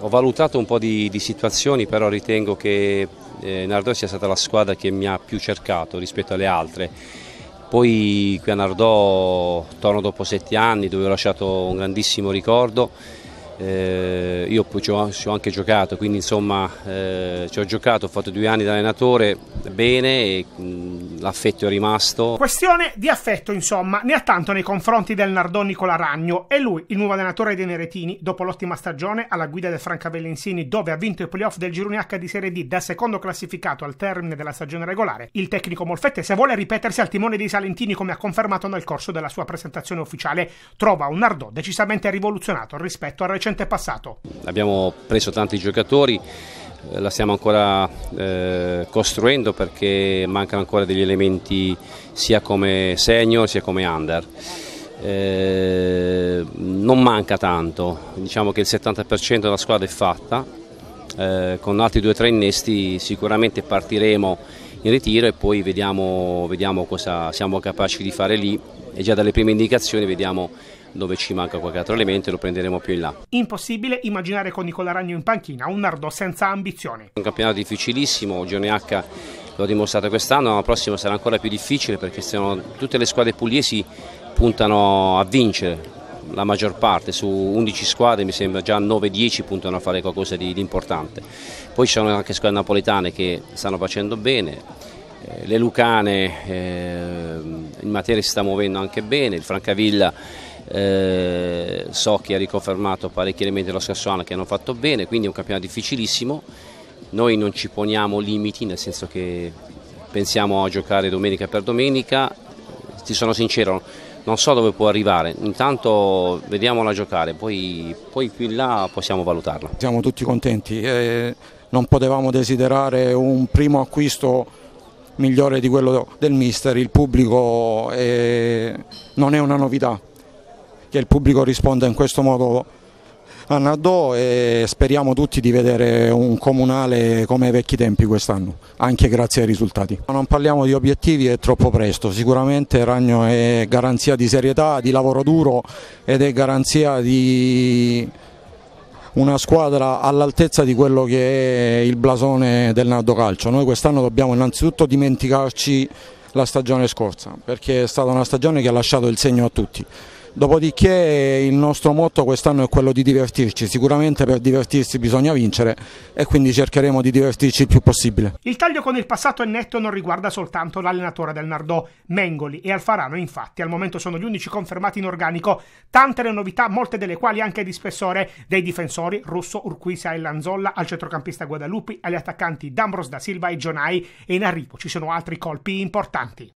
Ho valutato un po' di, di situazioni, però ritengo che eh, Nardò sia stata la squadra che mi ha più cercato rispetto alle altre. Poi qui a Nardò torno dopo sette anni dove ho lasciato un grandissimo ricordo. Eh, io ci ho, ci ho, anche giocato, quindi insomma eh, ci ho giocato, ho fatto due anni da allenatore bene e mh, mm, l'affetto è rimasto. Questione di affetto, insomma, ne ha tanto nei confronti del Nardò Nicola Ragno. E lui, il nuovo allenatore dei Neretini, dopo l'ottima stagione alla guida del Franca Bellensini, dove ha vinto i playoff del girone H di Serie D da secondo classificato al termine della stagione regolare, il tecnico Molfette, se vuole ripetersi al timone dei Salentini come ha confermato nel corso della sua presentazione ufficiale. Trova un Nardò decisamente rivoluzionato rispetto al recente passato. Abbiamo preso tanti giocatori eh, la stiamo ancora eh, costruendo perché mancano ancora degli elementi sia come senior sia come under. Eh, non manca tanto, diciamo che il 70% della squadra è fatta, eh, con altri due o tre innesti sicuramente partiremo in ritiro e poi vediamo, vediamo cosa siamo capaci di fare lì e già dalle prime indicazioni vediamo dove ci manca qualche altro elemento lo prenderemo più in là. Impossibile immaginare con Nicola Ragno in panchina un Nardò senza ambizioni. un campionato difficilissimo, Gione H l'ho dimostrato quest'anno, la prossima sarà ancora più difficile perché stiamo, tutte le squadre pugliesi puntano a vincere, la maggior parte, su 11 squadre mi sembra già 9-10 puntano a fare qualcosa di, di importante. Poi ci sono anche squadre napoletane che stanno facendo bene, eh, le Lucane eh, in materia si sta muovendo anche bene, il Francavilla eh, so che ha riconfermato parecchi elementi dello scorso anno che hanno fatto bene, quindi è un campionato difficilissimo, noi non ci poniamo limiti nel senso che pensiamo a giocare domenica per domenica, ti sono sincero non so dove può arrivare, intanto vediamola giocare, poi, poi qui in là possiamo valutarla. Siamo tutti contenti, eh, non potevamo desiderare un primo acquisto migliore di quello del mister, il pubblico è... non è una novità che il pubblico risponda in questo modo a Naddò e speriamo tutti di vedere un comunale come ai vecchi tempi quest'anno, anche grazie ai risultati. Non parliamo di obiettivi, è troppo presto, sicuramente Ragno è garanzia di serietà, di lavoro duro ed è garanzia di una squadra all'altezza di quello che è il blasone del Nardo Calcio. Noi quest'anno dobbiamo innanzitutto dimenticarci la stagione scorsa perché è stata una stagione che ha lasciato il segno a tutti. Dopodiché il nostro motto quest'anno è quello di divertirci, sicuramente per divertirsi bisogna vincere e quindi cercheremo di divertirci il più possibile. Il taglio con il passato è netto non riguarda soltanto l'allenatore del Nardò, Mengoli e Alfarano infatti al momento sono gli unici confermati in organico, tante le novità, molte delle quali anche di spessore dei difensori Russo, Urquiza e Lanzolla, al centrocampista Guadalupi, agli attaccanti D'Ambros da Silva e Gionai e in arrivo ci sono altri colpi importanti.